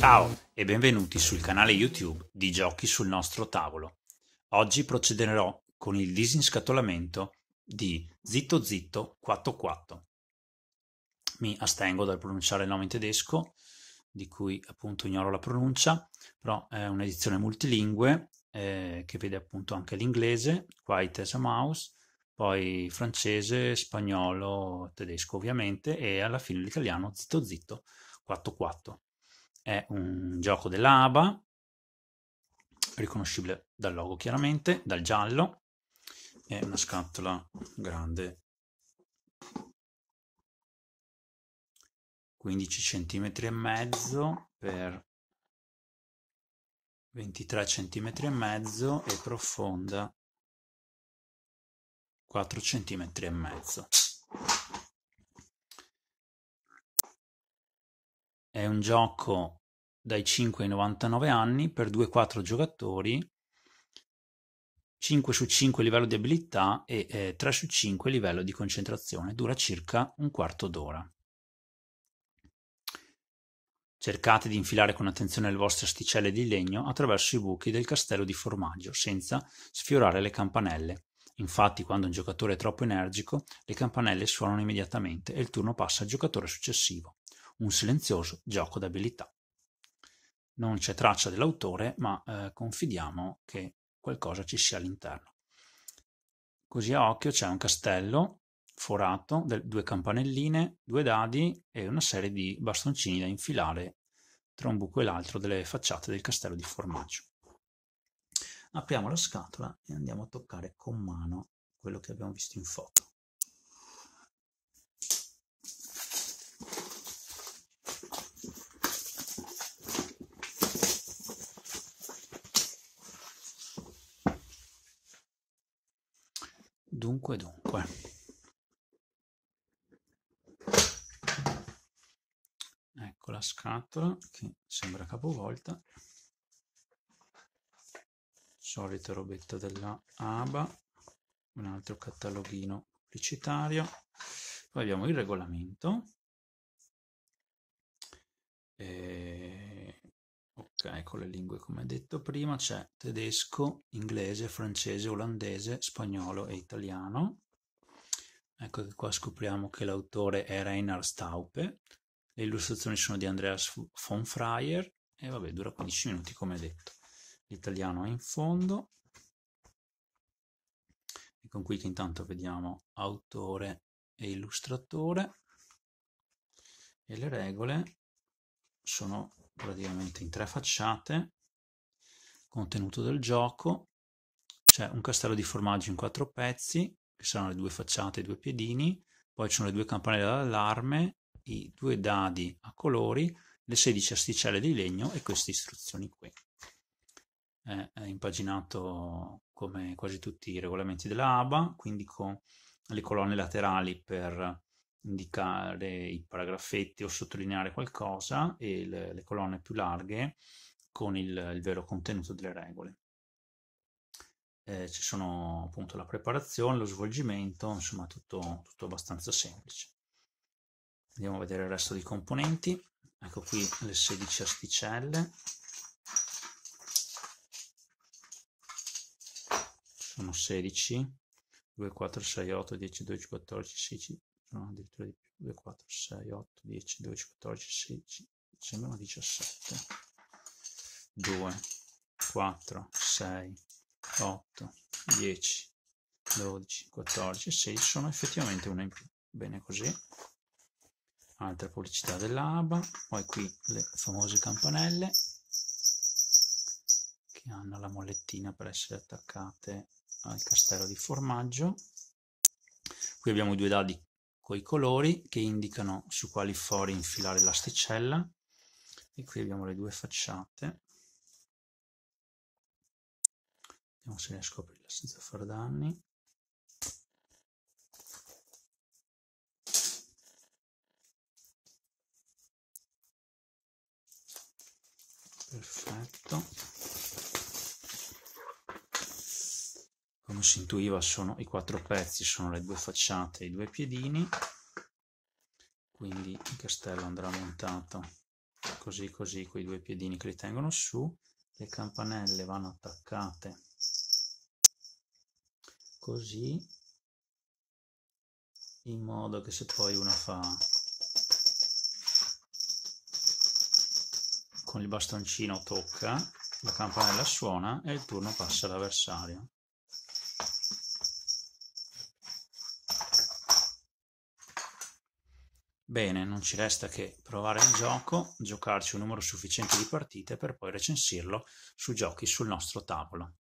Ciao e benvenuti sul canale YouTube di Giochi sul nostro tavolo. Oggi procederò con il disinscatolamento di Zitto Zitto 44. Mi astengo dal pronunciare il nome in tedesco, di cui appunto ignoro la pronuncia, però è un'edizione multilingue eh, che vede appunto anche l'inglese, qua Itesa Mouse, poi francese, spagnolo, tedesco ovviamente e alla fine l'italiano Zitto Zitto 44 è un gioco dell'ABA, riconoscibile dal logo chiaramente, dal giallo, è una scatola grande 15 cm e mezzo per 23 cm e mezzo e profonda 4 cm e mezzo. È un gioco dai 5 ai 99 anni per 2-4 giocatori, 5 su 5 livello di abilità e eh, 3 su 5 livello di concentrazione. Dura circa un quarto d'ora. Cercate di infilare con attenzione le vostre asticelle di legno attraverso i buchi del castello di formaggio, senza sfiorare le campanelle. Infatti, quando un giocatore è troppo energico, le campanelle suonano immediatamente e il turno passa al giocatore successivo un silenzioso gioco d'abilità. Non c'è traccia dell'autore, ma eh, confidiamo che qualcosa ci sia all'interno. Così a occhio c'è un castello forato, due campanelline, due dadi e una serie di bastoncini da infilare tra un buco e l'altro delle facciate del castello di formaggio. Apriamo la scatola e andiamo a toccare con mano quello che abbiamo visto in foto. Dunque, dunque. Ecco la scatola che sembra capovolta. Solita robetta della ABA, un altro cataloghino pubblicitario. Poi abbiamo il regolamento. E eh, Ecco le lingue come detto prima, c'è tedesco, inglese, francese, olandese, spagnolo e italiano. Ecco che qua scopriamo che l'autore è Reinhard Staupe, le illustrazioni sono di Andreas von Freyer e vabbè dura 15 minuti come detto. L'italiano è in fondo. E con qui che intanto vediamo autore e illustratore e le regole sono praticamente in tre facciate, contenuto del gioco, c'è un castello di formaggio in quattro pezzi, che saranno le due facciate e i due piedini, poi ci sono le due campanelle d'allarme, i due dadi a colori, le 16 asticelle di legno e queste istruzioni qui. È impaginato come quasi tutti i regolamenti della ABA, quindi con le colonne laterali per indicare i paragrafetti o sottolineare qualcosa e le, le colonne più larghe con il, il vero contenuto delle regole. Eh, ci sono appunto la preparazione, lo svolgimento, insomma tutto, tutto abbastanza semplice. Andiamo a vedere il resto dei componenti. Ecco qui le 16 asticelle. Sono 16, 2, 4, 6, 8, 10, 12, 14, 16, no, addirittura di più, 2, 4, 6, 8, 10, 12, 14, 16, sembrano 17, 2, 4, 6, 8, 10, 12, 14, 16 sono effettivamente una in più, bene così, altra pubblicità dell'ABA, poi qui le famose campanelle che hanno la mollettina per essere attaccate al castello di formaggio, qui abbiamo i due dadi i colori che indicano su quali fori infilare l'asticella e qui abbiamo le due facciate vediamo se riesco a aprirla senza far danni perfetto non si intuiva sono i quattro pezzi, sono le due facciate e i due piedini, quindi il castello andrà montato così così con i due piedini che li tengono su, le campanelle vanno attaccate così in modo che se poi una fa con il bastoncino tocca, la campanella suona e il turno passa all'avversario. Bene, non ci resta che provare il gioco, giocarci un numero sufficiente di partite per poi recensirlo su giochi sul nostro tavolo.